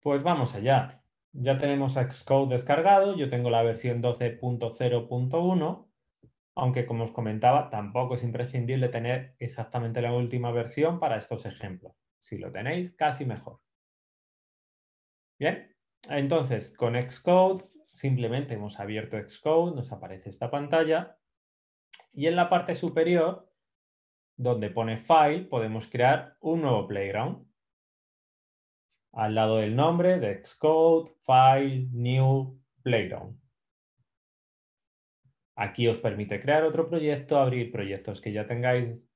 Pues vamos allá. Ya tenemos Xcode descargado, yo tengo la versión 12.0.1, aunque como os comentaba, tampoco es imprescindible tener exactamente la última versión para estos ejemplos. Si lo tenéis, casi mejor. Bien, entonces con Xcode simplemente hemos abierto Xcode, nos aparece esta pantalla y en la parte superior, donde pone File, podemos crear un nuevo Playground al lado del nombre de Xcode, File, New, Playground. Aquí os permite crear otro proyecto, abrir proyectos que ya tengáis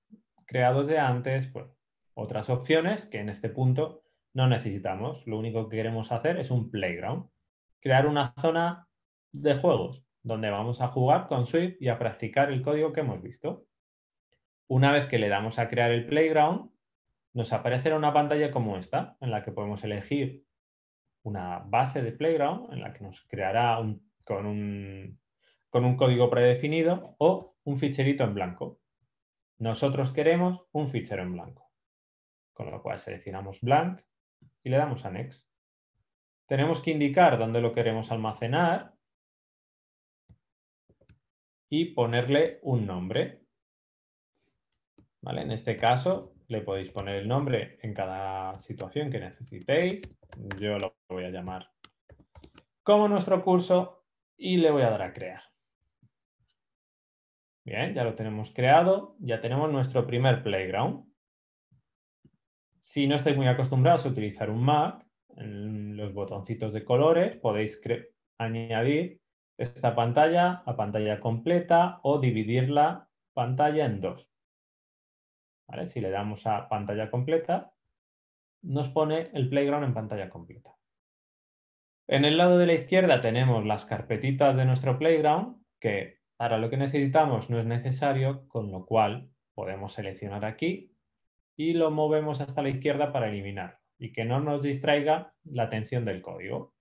creados de antes, pues, otras opciones que en este punto no necesitamos. Lo único que queremos hacer es un playground, crear una zona de juegos donde vamos a jugar con Swift y a practicar el código que hemos visto. Una vez que le damos a crear el playground, nos aparecerá una pantalla como esta, en la que podemos elegir una base de Playground, en la que nos creará con, un, código predefinido o un ficherito en blanco. Nosotros queremos un fichero en blanco, con lo cual seleccionamos blank y le damos a next. Tenemos que indicar dónde lo queremos almacenar y ponerle un nombre. En este caso le podéis poner el nombre en cada situación que necesitéis. Yo lo voy a llamar como nuestro curso y le voy a dar a crear. Bien, ya lo tenemos creado. Ya tenemos nuestro primer playground. Si no estáis muy acostumbrados a utilizar un Mac, en los botoncitos de colores podéis añadir esta pantalla a pantalla completa o dividir la pantalla en dos. Si le damos a pantalla completa, nos pone el playground en pantalla completa. En el lado de la izquierda tenemos las carpetitas de nuestro playground, que para lo que necesitamos no es necesario, con lo cual podemos seleccionar aquí y lo movemos hasta la izquierda para eliminar y que no nos distraiga la atención del código.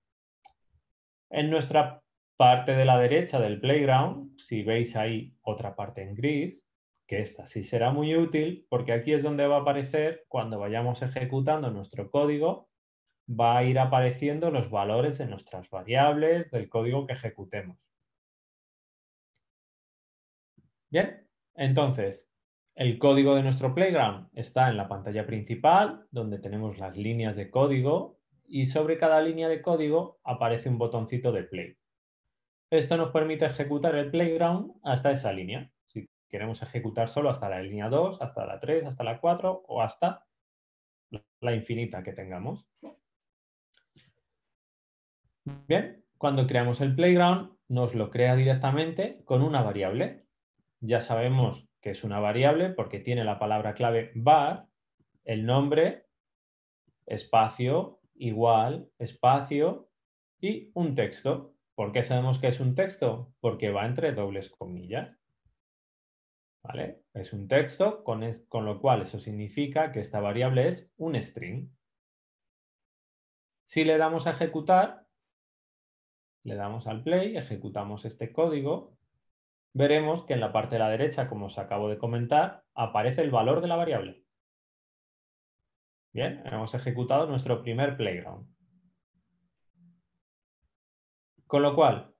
En nuestra parte de la derecha del playground, si veis ahí otra parte en gris, que esta sí será muy útil porque aquí es donde va a aparecer cuando vayamos ejecutando nuestro código va a ir apareciendo los valores de nuestras variables del código que ejecutemos. Bien, entonces, el código de nuestro Playground está en la pantalla principal, donde tenemos las líneas de código, y sobre cada línea de código aparece un botoncito de Play. Esto nos permite ejecutar el Playground hasta esa línea queremos ejecutar solo hasta la línea 2, hasta la 3, hasta la 4 o hasta la infinita que tengamos. Bien, cuando creamos el playground nos lo crea directamente con una variable. Ya sabemos que es una variable porque tiene la palabra clave var, el nombre, espacio, igual, espacio y un texto. ¿Por qué sabemos que es un texto? Porque va entre dobles comillas. Es un texto, con, con lo cual eso significa que esta variable es un string. Si le damos a ejecutar, le damos al play, ejecutamos este código, veremos que en la parte de la derecha, como os acabo de comentar, aparece el valor de la variable. Bien, hemos ejecutado nuestro primer playground. Con lo cual,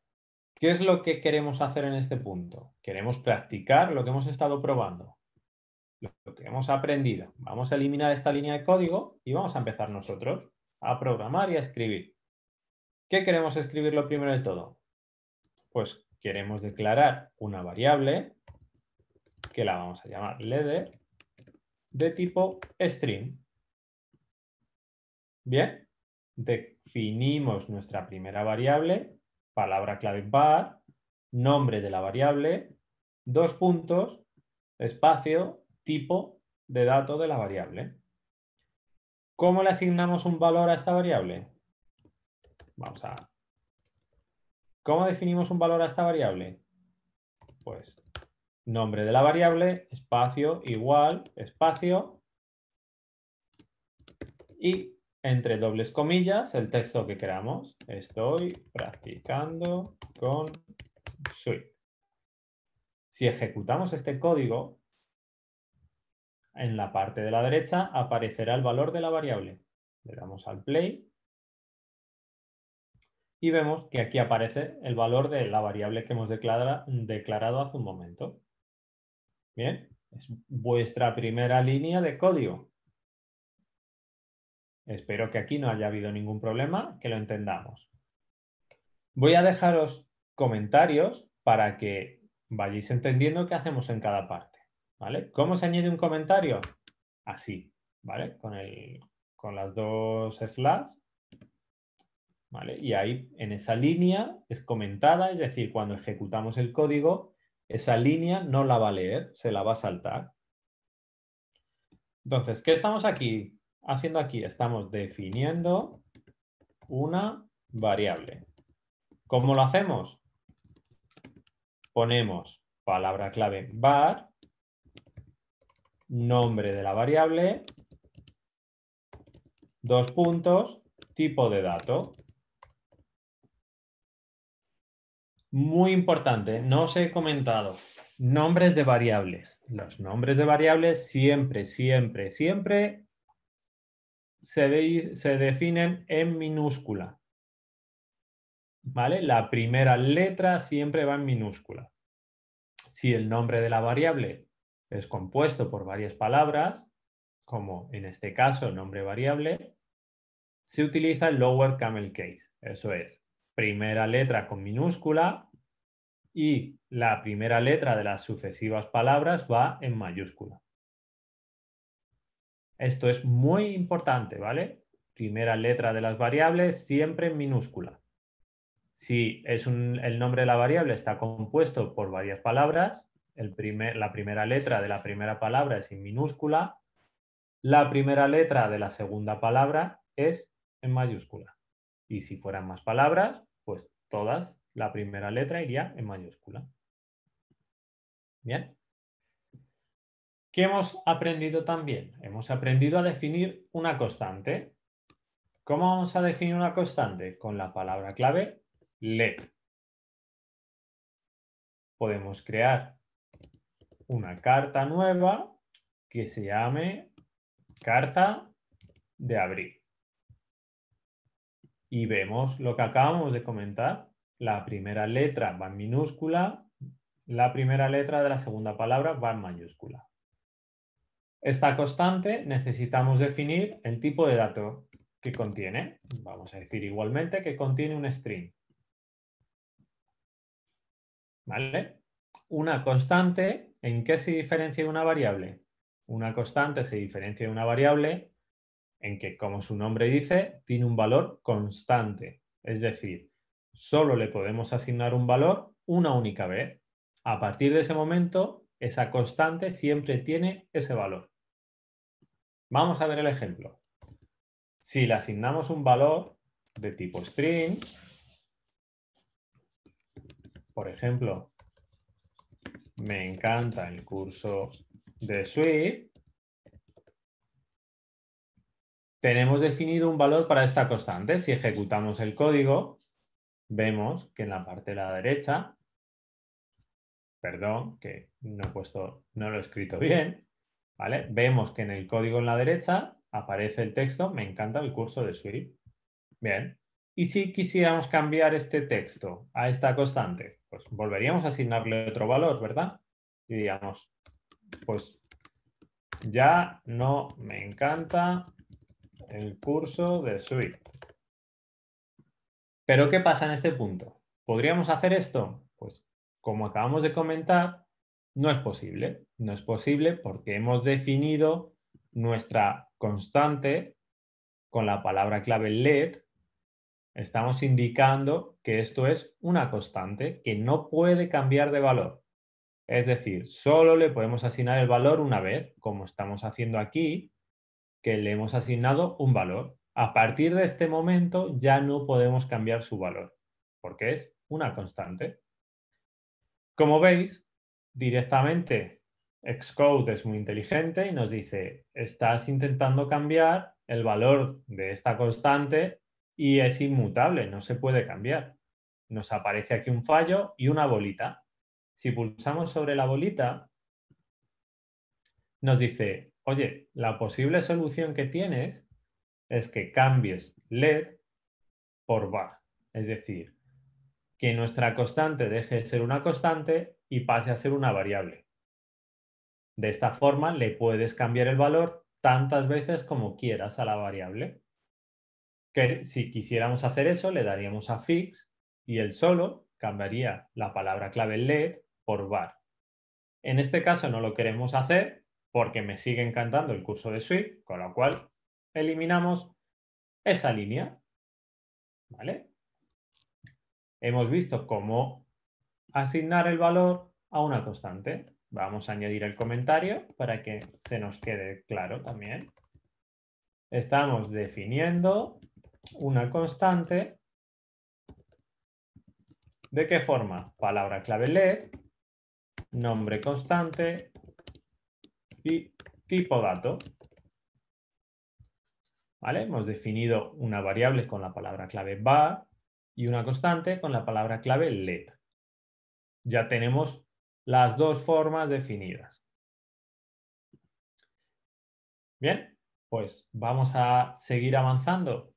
¿Qué es lo que queremos hacer en este punto? Queremos practicar lo que hemos estado probando, lo que hemos aprendido. Vamos a eliminar esta línea de código y vamos a empezar nosotros a programar y a escribir. ¿Qué queremos escribir lo primero de todo? Pues queremos declarar una variable que la vamos a llamar leder de tipo string. Bien, definimos nuestra primera variable palabra clave bar nombre de la variable, dos puntos, espacio, tipo de dato de la variable. ¿Cómo le asignamos un valor a esta variable? Vamos a... ¿Cómo definimos un valor a esta variable? Pues nombre de la variable, espacio, igual, espacio y entre dobles comillas, el texto que queramos. Estoy practicando con Swift. Si ejecutamos este código, en la parte de la derecha aparecerá el valor de la variable. Le damos al play y vemos que aquí aparece el valor de la variable que hemos declarado hace un momento. Bien, es vuestra primera línea de código. Espero que aquí no haya habido ningún problema, que lo entendamos. Voy a dejaros comentarios para que vayáis entendiendo qué hacemos en cada parte. ¿vale? ¿Cómo se añade un comentario? Así, ¿vale? Con, las dos slash. Y ahí en esa línea es comentada, es decir, cuando ejecutamos el código, esa línea no la va a leer, se la va a saltar. Entonces, ¿qué estamos aquí haciendo aquí? Estamos definiendo una variable. ¿Cómo lo hacemos? Ponemos palabra clave var, nombre de la variable, dos puntos, tipo de dato. Muy importante, no os he comentado, nombres de variables. Los nombres de variables siempre, siempre, siempre se, definen en minúscula. ¿Vale? La primera letra siempre va en minúscula. Si el nombre de la variable es compuesto por varias palabras, como en este caso nombre variable, se utiliza el lower camel case. Eso es, primera letra con minúscula y la primera letra de las sucesivas palabras va en mayúscula. Esto es muy importante, ¿vale? Primera letra de las variables siempre en minúscula. Si el nombre de la variable está compuesto por varias palabras, la primera letra de la primera palabra es en minúscula, la primera letra de la segunda palabra es en mayúscula. Y si fueran más palabras, pues todas, la primera letra iría en mayúscula. Bien. ¿Qué hemos aprendido también? Hemos aprendido a definir una constante. ¿Cómo vamos a definir una constante? Con la palabra clave le. Podemos crear una carta nueva que se llame carta de abril. Y vemos lo que acabamos de comentar. La primera letra va en minúscula, la primera letra de la segunda palabra va en mayúscula. Esta constante necesitamos definir el tipo de dato que contiene. Vamos a decir igualmente que contiene un string. ¿Vale? Una constante, ¿en qué se diferencia de una variable? Una constante se diferencia de una variable en que, como su nombre dice, tiene un valor constante. Es decir, solo le podemos asignar un valor una única vez. A partir de ese momento, esa constante siempre tiene ese valor. Vamos a ver el ejemplo. Si le asignamos un valor de tipo string, por ejemplo, me encanta el curso de Swift, tenemos definido un valor para esta constante. Si ejecutamos el código, vemos que en la parte de la derecha, perdón, que no, he puesto, no lo he escrito bien, Vemos que en el código en la derecha aparece el texto, me encanta el curso de Swift. Bien. Y si quisiéramos cambiar este texto a esta constante, pues volveríamos a asignarle otro valor, ¿verdad? Y digamos, pues ya no me encanta el curso de Swift. Pero ¿qué pasa en este punto? ¿Podríamos hacer esto? Pues como acabamos de comentar, no es posible, no es posible porque hemos definido nuestra constante con la palabra clave LED. Estamos indicando que esto es una constante que no puede cambiar de valor. Es decir, solo le podemos asignar el valor una vez, como estamos haciendo aquí, que le hemos asignado un valor. A partir de este momento ya no podemos cambiar su valor, porque es una constante. Como veis, directamente Xcode es muy inteligente y nos dice, estás intentando cambiar el valor de esta constante y es inmutable, no se puede cambiar. Nos aparece aquí un fallo y una bolita. Si pulsamos sobre la bolita, nos dice, oye, la posible solución que tienes es que cambies LED por bar. Es decir, que nuestra constante deje de ser una constante y pase a ser una variable. De esta forma le puedes cambiar el valor tantas veces como quieras a la variable. Que si quisiéramos hacer eso, le daríamos a fix y él solo cambiaría la palabra clave LED por var. En este caso no lo queremos hacer porque me sigue encantando el curso de Swift, con lo cual eliminamos esa línea. ¿Vale? Hemos visto cómo asignar el valor a una constante. Vamos a añadir el comentario para que se nos quede claro también. Estamos definiendo una constante. ¿De qué forma? Palabra clave LED, nombre constante y tipo dato. ¿Vale? Hemos definido una variable con la palabra clave bar y una constante con la palabra clave let ya tenemos las dos formas definidas. Bien, pues vamos a seguir avanzando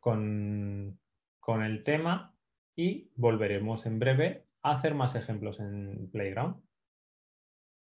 con, con el tema y volveremos en breve a hacer más ejemplos en Playground.